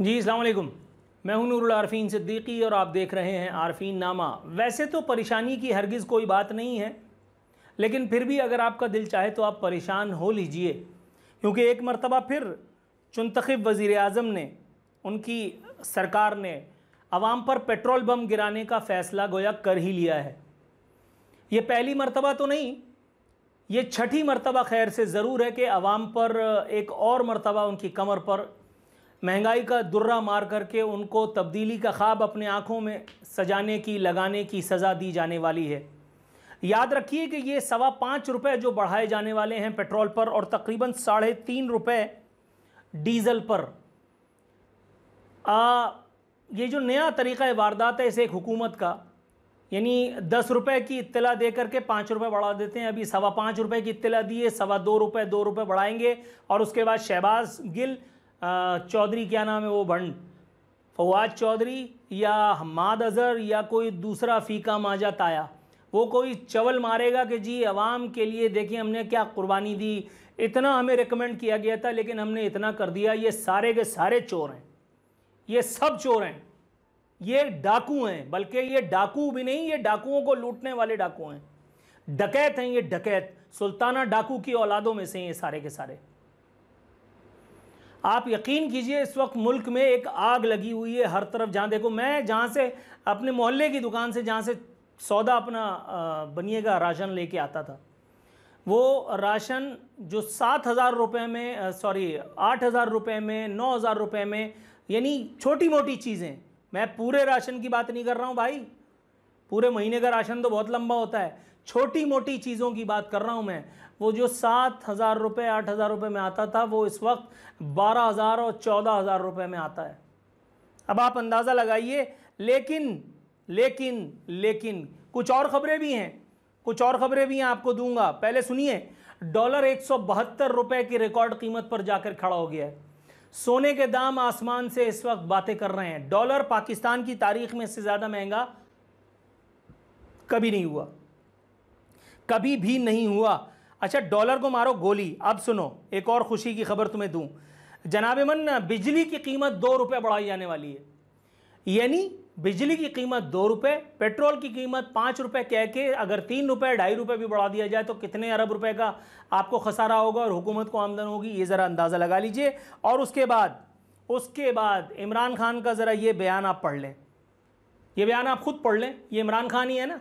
जी अलैक्म मैं हूं नूरुल आरफीन सिद्दीकी और आप देख रहे हैं आरफीन नामा वैसे तो परेशानी की हरगिज़ कोई बात नहीं है लेकिन फिर भी अगर आपका दिल चाहे तो आप परेशान हो लीजिए क्योंकि एक मरतबा फिर चुनतखब वज़ी अजम ने उनकी सरकार ने आवाम पर पेट्रोल बम गिराने का फ़ैसला गोया कर ही लिया है ये पहली मरतबा तो नहीं ये छठी मरतबा खैर से ज़रूर है कि आवाम पर एक और मरतबा उनकी कमर पर महंगाई का दुर्रा मार करके उनको तब्दीली का ख्वाब अपने आँखों में सजाने की लगाने की सज़ा दी जाने वाली है याद रखिए कि ये सवा पाँच रुपये जो बढ़ाए जाने वाले हैं पेट्रोल पर और तकरीबन साढ़े तीन रुपये डीज़ल पर आ, ये जो नया तरीक़ा वारदात है इसे एक हुकूमत का यानी दस रुपये की इतला दे करके पाँच रुपये बढ़ा देते हैं अभी सवा पाँच रुपये की इतला दी है सवा दो रुपये दो रुपये बढ़ाएंगे और उसके बाद शहबाज गिल चौधरी क्या नाम है वो भंड फवाद चौधरी या हमाद अज़हर या कोई दूसरा फ़ीका माजा ताया वो कोई चवल मारेगा कि जी आवाम के लिए देखिए हमने क्या कुर्बानी दी इतना हमें रिकमेंड किया गया था लेकिन हमने इतना कर दिया ये सारे के सारे चोर हैं ये सब चोर हैं ये डाकू हैं बल्कि ये डाकू भी नहीं ये डाकुओं को लूटने वाले डाकू हैं डकैत हैं ये डकैत सुल्ताना डाकू की औलादों में से हैं ये सारे के सारे आप यकीन कीजिए इस वक्त मुल्क में एक आग लगी हुई है हर तरफ जहाँ देखो मैं जहाँ से अपने मोहल्ले की दुकान से जहाँ से सौदा अपना बनिएगा राशन लेके आता था वो राशन जो सात हज़ार रुपये में सॉरी आठ हज़ार रुपये में नौ हज़ार रुपये में यानी छोटी मोटी चीज़ें मैं पूरे राशन की बात नहीं कर रहा हूँ भाई पूरे महीने का राशन तो बहुत लंबा होता है छोटी मोटी चीज़ों की बात कर रहा हूँ मैं वो जो सात हज़ार रुपये आठ हज़ार रुपये में आता था वो इस वक्त बारह हज़ार और चौदह हज़ार रुपये में आता है अब आप अंदाज़ा लगाइए लेकिन लेकिन लेकिन कुछ और ख़बरें भी हैं कुछ और ख़बरें भी हैं आपको दूंगा पहले सुनिए डॉलर एक सौ रुपये की रिकॉर्ड कीमत पर जाकर खड़ा हो गया है सोने के दाम आसमान से इस वक्त बातें कर रहे हैं डॉलर पाकिस्तान की तारीख में इससे ज़्यादा महंगा कभी नहीं हुआ कभी भी नहीं हुआ अच्छा डॉलर को मारो गोली अब सुनो एक और खुशी की खबर तुम्हें दूँ जनाब मन बिजली की कीमत दो रुपये बढ़ाई जाने वाली है यानी बिजली की कीमत दो रुपये पेट्रोल की कीमत पाँच रुपये कह के अगर तीन रुपये ढाई रुपये भी बढ़ा दिया जाए तो कितने अरब रुपए का आपको खसारा होगा और हुकूमत को आमदन होगी ये ज़रा अंदाज़ा लगा लीजिए और उसके बाद उसके बाद इमरान खान का ज़रा ये बयान आप पढ़ लें ये बयान आप खुद पढ़ लें ये इमरान खान ही है ना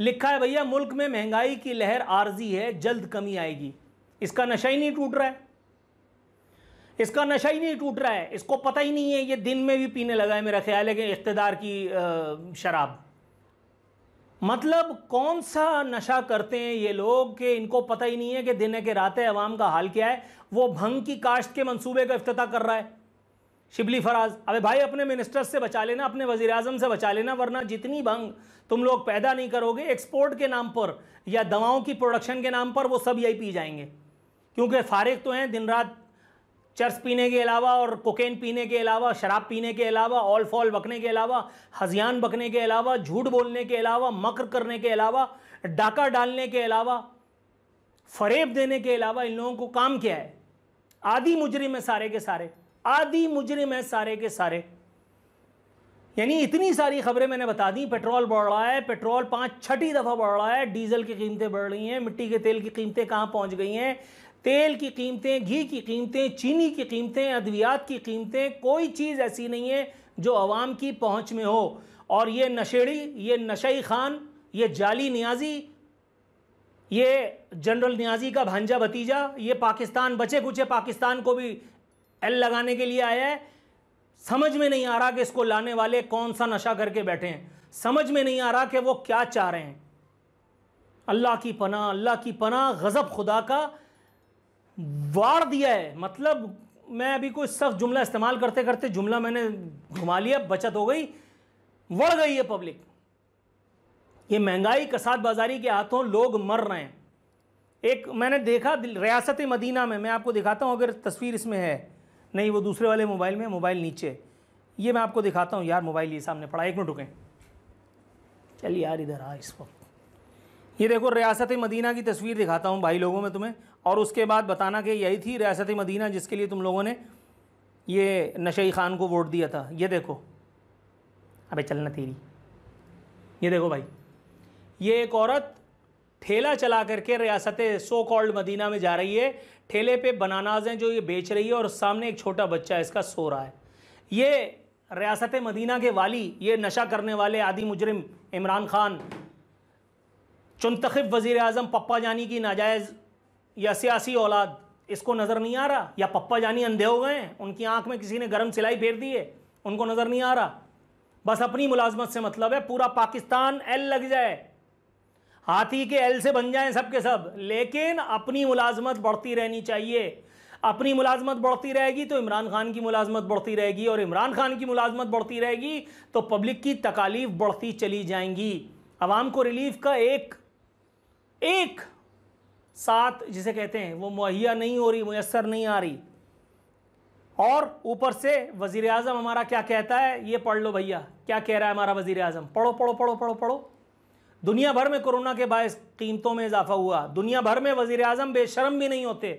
लिखा है भैया मुल्क में महंगाई की लहर आर्जी है जल्द कमी आएगी इसका नशा ही नहीं टूट रहा है इसका नशा ही नहीं टूट रहा है इसको पता ही नहीं है ये दिन में भी पीने लगा है मेरा ख्याल है कि इकतदार की शराब मतलब कौन सा नशा करते हैं ये लोग कि इनको पता ही नहीं है कि दिन है कि रात है अवाम का हाल क्या है वो भंग की काश्त के मंसूबे का अफ्तः कर रहा है शिबली फराज अबे भाई अपने मिनिस्टर्स से बचा लेना अपने वजीर अजम से बचा लेना वरना जितनी भंग तुम लोग पैदा नहीं करोगे एक्सपोर्ट के नाम पर या दवाओं की प्रोडक्शन के नाम पर वो सब यही पी जाएंगे क्योंकि फारिग तो हैं दिन रात चर्स पीने के अलावा और कोकेन पीने के अलावा शराब पीने के अलावा ऑल फॉल बकने के अलावा हजियान बकने के अलावा झूठ बोलने के अलावा मकर करने के अलावा डाका डालने के अलावा फरेब देने के अलावा इन लोगों को काम क्या है आदि मुजरिम है सारे के सारे आदि मुजरिम है सारे के सारे यानी इतनी सारी खबरें मैंने बता दी पेट्रोल बढ़ रहा है पेट्रोल पाँच छठी दफ़ा बढ़ रहा है डीजल की कीमतें बढ़ रही हैं मिट्टी के तेल की कीमतें कहाँ पहुँच गई हैं तेल की कीमतें घी की कीमतें चीनी की कीमतें अद्वियात की कीमतें कोई चीज़ ऐसी नहीं है जो आवाम की पहुँच में हो और ये नशेड़ी ये नशई खान ये जाली न्याजी ये जनरल न्याजी का भांजा भतीजा ये पाकिस्तान बचे कुचे पाकिस्तान को भी एल लगाने के लिए आया है समझ में नहीं आ रहा कि इसको लाने वाले कौन सा नशा करके बैठे हैं समझ में नहीं आ रहा कि वो क्या चाह रहे हैं अल्लाह की पना अल्लाह की पना गज़ब खुदा का वार दिया है मतलब मैं अभी कोई सख्त जुमला इस्तेमाल करते करते जुमला मैंने घुमा लिया बचत हो गई बढ़ गई है पब्लिक ये महंगाई कसाद बाजारी के हाथों लोग मर रहे हैं एक मैंने देखा रियासत मदीना में मैं आपको दिखाता हूँ अगर तस्वीर इसमें है नहीं वो दूसरे वाले मोबाइल में मोबाइल नीचे ये मैं आपको दिखाता हूँ यार मोबाइल ये सामने पड़ा एक मिनट रुकें चल यार इधर आ इस वक्त ये देखो रियासत मदीना की तस्वीर दिखाता हूँ भाई लोगों में तुम्हें और उसके बाद बताना कि यही थी रियासत मदीना जिसके लिए तुम लोगों ने ये नशई खान को वोट दिया था ये देखो अबे चलना तेरी ये देखो भाई ये एक औरत ठेला चला करके रियासत सो कॉल्ड मदीना में जा रही है ठेले पे बनानाज हैं जो ये बेच रही है और सामने एक छोटा बच्चा इसका सो रहा है ये रियासत मदीना के वाली ये नशा करने वाले आदि मुजरिम इमरान खान चुनतखब वज़ी अजम पप्पा जानी की नाजायज़ या सियासी औलाद इसको नज़र नहीं आ रहा या पप्पा जानी अंधे हो गए हैं उनकी आंख में किसी ने गर्म सिलाई फेर दी है उनको नज़र नहीं आ रहा बस अपनी मुलाजमत से मतलब है पूरा पाकिस्तान एल लग जाए हाथी के एल से बन जाएं सबके सब लेकिन अपनी मुलाजमत बढ़ती रहनी चाहिए अपनी मुलाजमत बढ़ती रहेगी तो इमरान खान की मुलाजमत बढ़ती रहेगी और इमरान खान की मुलाजमत बढ़ती रहेगी तो पब्लिक की तकालीफ बढ़ती चली जाएंगी आवाम को रिलीफ का एक एक साथ जिसे कहते हैं वो मुहैया नहीं हो रही मैसर नहीं आ रही और ऊपर से वज़ी अजम हमारा क्या कहता है ये पढ़ लो भैया क्या कह रहा है हमारा वजीर अजम पढ़ो पढ़ो पढ़ो पढ़ो पढ़ो दुनिया भर में कोरोना के बायस कीमतों में इजाफा हुआ दुनिया भर में वजीर अजम बेशरम भी नहीं होते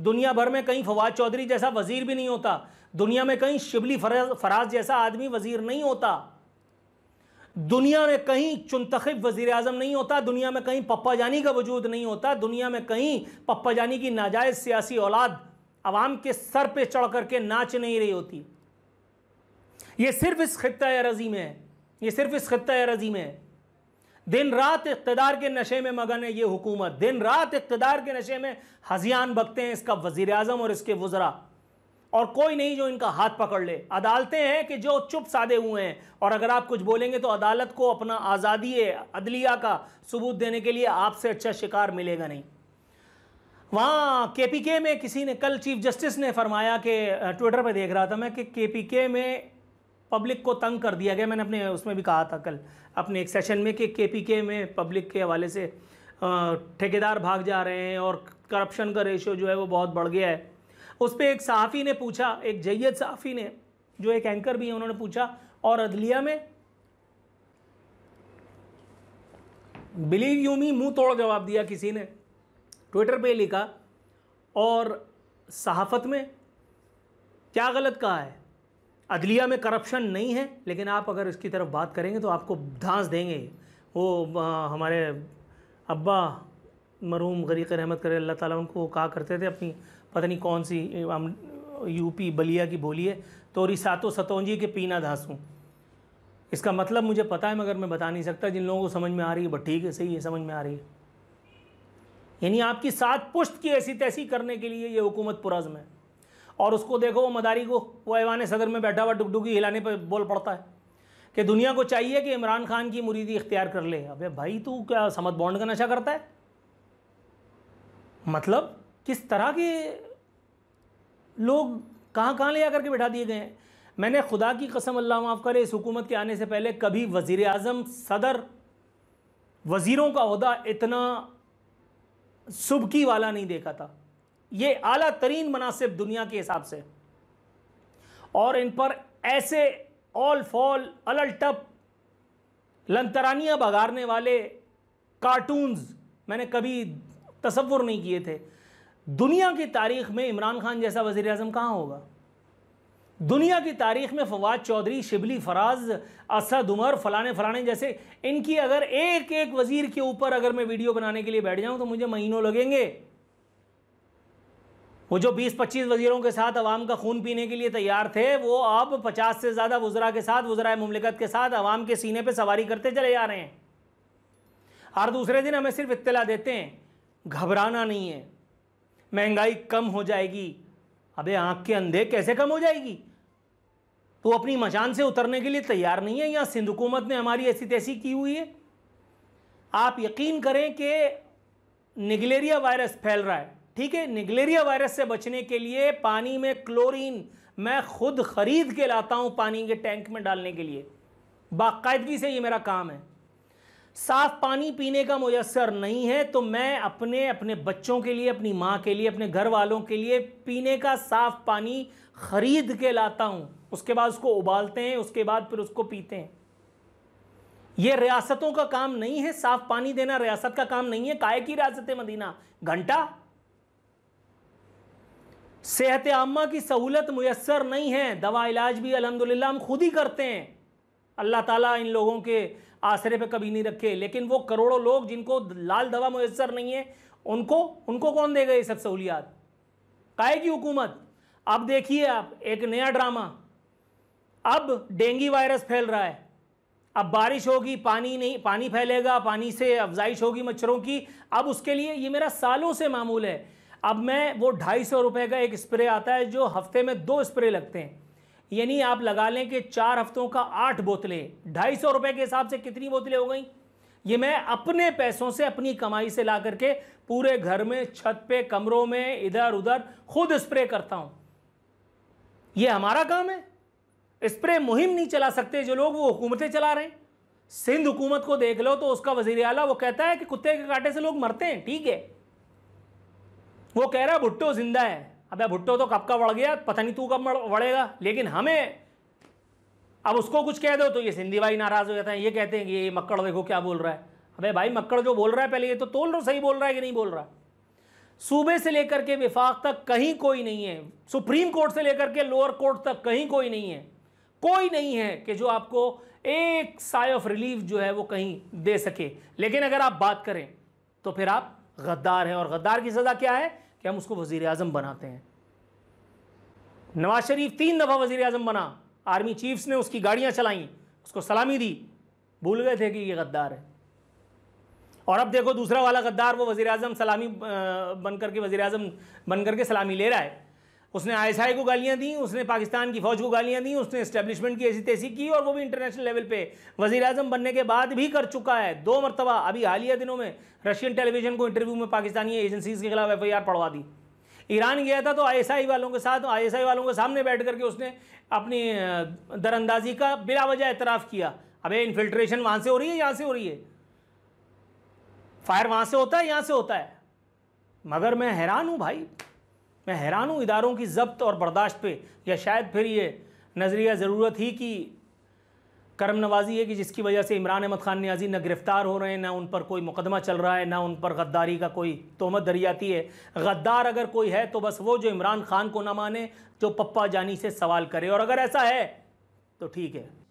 दुनिया भर में कहीं फवाद चौधरी जैसा वजीर भी नहीं होता दुनिया में कहीं शिबली फराज जैसा आदमी वजीर नहीं होता दुनिया में कहीं चुनतखब वजीर अजम नहीं होता दुनिया में कहीं पप्पा जानी का वजूद नहीं होता दुनिया में कहीं पप्पा जानी की नाजायज़ सियासी औलाद आवाम के सर पे चढ़ करके नाच नहीं रही होती ये सिर्फ इस खत्ता रजी में है ये सिर्फ इस खत्ता रजी में है दिन रात इकतदार के नशे में मगन है ये हुकूमत दिन रात इकतदार के नशे में हजियान बकते हैं इसका वजीर अजम और इसके वजरा और कोई नहीं जो इनका हाथ पकड़ ले अदालतें हैं कि जो चुप सादे हुए हैं और अगर आप कुछ बोलेंगे तो अदालत को अपना आज़ादी अदलिया का सबूत देने के लिए आपसे अच्छा शिकार मिलेगा नहीं वहाँ के पी के में किसी ने कल चीफ जस्टिस ने फरमाया कि ट्विटर पर देख रहा था मैं कि के पी के में पब्लिक को तंग कर दिया गया मैंने अपने उसमें भी कहा था कल अपने एक सेशन में कि के पी के में पब्लिक के हवाले से ठेकेदार भाग जा रहे हैं और करप्शन का रेशियो जो है वो बहुत बढ़ गया है उस पर एक सहाफ़ी ने पूछा एक जैद सहाफ़ी ने जो एक एंकर भी हैं उन्होंने पूछा और अदलिया में बिलीव यू मी मुंह तोड़ जवाब दिया किसी ने ट्विटर पे लिखा और सहाफ़त में क्या गलत कहा है अदलिया में करप्शन नहीं है लेकिन आप अगर इसकी तरफ बात करेंगे तो आपको धांस देंगे वो हमारे अब्बा मरूम गरीक रहमत करे अल्लाह ताला उनको कहा करते थे अपनी पता नहीं कौन सी यूपी बलिया की बोली है तोरी सातो सतोजी के पीना धांसूँ इसका मतलब मुझे पता है मगर मैं बता नहीं सकता जिन लोगों को समझ में आ रही है बट ठीक है सही है समझ में आ रही है यानी आपकी सात पुश्त की ऐसी तैसी करने के लिए ये हुकूमत पुरज़म है और उसको देखो वो मदारी को वो ऐवान सदर में बैठा हुआ डुगडुगी हिलाने पर बोल पड़ता है कि दुनिया को चाहिए कि इमरान खान की मुरीदी इख्तियार कर ले अबे भाई तू क्या समद बॉन्ड का नशा करता है मतलब किस तरह के लोग कहाँ कहाँ ले आकर के बैठा दिए गए हैं मैंने खुदा की कसम अल्लाह माफ़ करे इस हुकूमत के आने से पहले कभी वज़ी अजम सदर वज़ीरों का अहदा इतना सुबकी वाला नहीं देखा था ये आला तरीन मुनासिब दुनिया के हिसाब से और इन पर ऐसे ऑल फॉल अलल टप लंतरानियाँ बघाड़ने वाले कार्टून्स मैंने कभी तसवुर नहीं किए थे दुनिया की तारीख में इमरान खान जैसा वजीर अजम कहाँ होगा दुनिया की तारीख में फवाद चौधरी शिबली फराज असद उमर फलाने फलाने जैसे इनकी अगर एक एक वज़ीर के ऊपर अगर मैं वीडियो बनाने के लिए बैठ जाऊँ तो मुझे महीनों लगेंगे वो जो 20-25 वजीरों के साथ आवाम का खून पीने के लिए तैयार थे वो अब 50 से ज़्यादा वज़रा के साथ वज़रा ममलिकत के साथ आवाम के सीने पर सवारी करते चले जा रहे हैं हर दूसरे दिन हमें सिर्फ इतला देते हैं घबराना नहीं है महंगाई कम हो जाएगी अबे आँख के अंधे कैसे कम हो जाएगी तो अपनी मचान से उतरने के लिए तैयार नहीं है यहाँ सिंध हुकूमत ने हमारी ऐसी तैसी की हुई है आप यकीन करें कि निगलेरिया वायरस फैल रहा है ठीक है निगलेरिया वायरस से बचने के लिए पानी में क्लोरीन मैं खुद खरीद के लाता हूं पानी के टैंक में डालने के लिए बाकायदगी से ये मेरा काम है साफ पानी पीने का मुयसर नहीं है तो मैं अपने अपने बच्चों के लिए अपनी माँ के लिए अपने घर वालों के लिए पीने का साफ पानी खरीद के लाता हूं उसके बाद उसको उबालते हैं उसके बाद फिर उसको पीते हैं ये रियासतों का काम नहीं है साफ पानी देना रियासत का काम नहीं है काय की रियासत मदीना घंटा सेहत आमा की सहूलत मैसर नहीं है दवा इलाज भी अलहमदिल्ला हम खुद ही करते हैं अल्लाह ताला इन लोगों के आसरे पे कभी नहीं रखे लेकिन वो करोड़ों लोग जिनको लाल दवा मैसर नहीं है उनको उनको कौन देगा ये सब सहूलियात काय की हुकूमत अब देखिए आप एक नया ड्रामा अब डेंगी वायरस फैल रहा है अब बारिश होगी पानी नहीं पानी फैलेगा पानी से अफजाइश होगी मच्छरों की अब उसके लिए ये मेरा सालों से मामूल है अब मैं वो ढाई सौ रुपये का एक स्प्रे आता है जो हफ्ते में दो स्प्रे लगते हैं यानी आप लगा लें कि चार हफ्तों का आठ बोतलें ढाई सौ रुपये के हिसाब से कितनी बोतलें हो गई ये मैं अपने पैसों से अपनी कमाई से ला करके पूरे घर में छत पे कमरों में इधर उधर खुद स्प्रे करता हूँ ये हमारा काम है स्प्रे मुहिम नहीं चला सकते जो लोग वो हुकूमतें चला रहे हैं सिंध हुकूमत को देख लो तो उसका वजीर अला वो कहता है कि कुत्ते के कांटे से लोग मरते हैं ठीक है वो कह रहा है भुट्टो जिंदा है अबे भुट्टो तो कब का बढ़ गया पता नहीं तू कब बढ़ेगा लेकिन हमें अब उसको कुछ कह दो तो ये सिंधी भाई नाराज़ हो जाते हैं ये कहते हैं कि ये मक्कड़ देखो क्या बोल रहा है अबे भाई मक्कड़ जो बोल रहा है पहले ये तो तोल रहा सही बोल रहा है कि नहीं बोल रहा सूबे से लेकर के विफाक तक कहीं कोई नहीं है सुप्रीम कोर्ट से लेकर के लोअर कोर्ट तक कहीं कोई नहीं है कोई नहीं है कि जो आपको एक साय ऑफ रिलीफ जो है वो कहीं दे सके लेकिन अगर आप बात करें तो फिर आप गद्दार हैं और गद्दार की सज़ा क्या है कि हम उसको वजीर अजम बनाते हैं नवाज शरीफ तीन दफ़ा वज़ी अजम बना आर्मी चीफ्स ने उसकी गाड़ियाँ चलाईं उसको सलामी दी भूल गए थे कि ये गद्दार है और अब देखो दूसरा वाला गद्दार वो वजीर अजम सलामी बन करके वज़ी अजम बन करके सलामी ले रहा है उसने आईएसआई को गालियां दी उसने पाकिस्तान की फौज को गालियां दी उसने इस्टेब्लिशमेंट की ऐसी तैसी की और वो भी इंटरनेशनल लेवल पे वजी अजम बनने के बाद भी कर चुका है दो मरतबा अभी हालिया दिनों में रशियन टेलीविजन को इंटरव्यू में पाकिस्तानी एजेंसीज के खिलाफ एफ पढ़वा दी ईरान गया था तो आईएसआई वालों के साथ आई वालों के सामने बैठ करके उसने अपनी दरअंदाजी का बिला वजह एतराफ़ किया अब इन्फिल्ट्रेशन वहाँ से हो रही है यहाँ से हो रही है फायर वहाँ से होता है यहाँ से होता है मगर मैं हैरान हूँ भाई मैं हैरान हूँ इदारों की जब्त और बर्दाश्त पे या शायद फिर ये नज़रिया ज़रूरत ही की करम नवाजी है कि जिसकी वजह से इमरान अहमद ख़ान न्याजी ना गिरफ़्तार हो रहे हैं ना उन पर कोई मुकदमा चल रहा है ना उन पर गद्दारी का कोई तोहमत दरियाती है गद्दार अगर कोई है तो बस वो जो इमरान खान को ना माने जो पप्पा जानी से सवाल करे और अगर ऐसा है तो ठीक है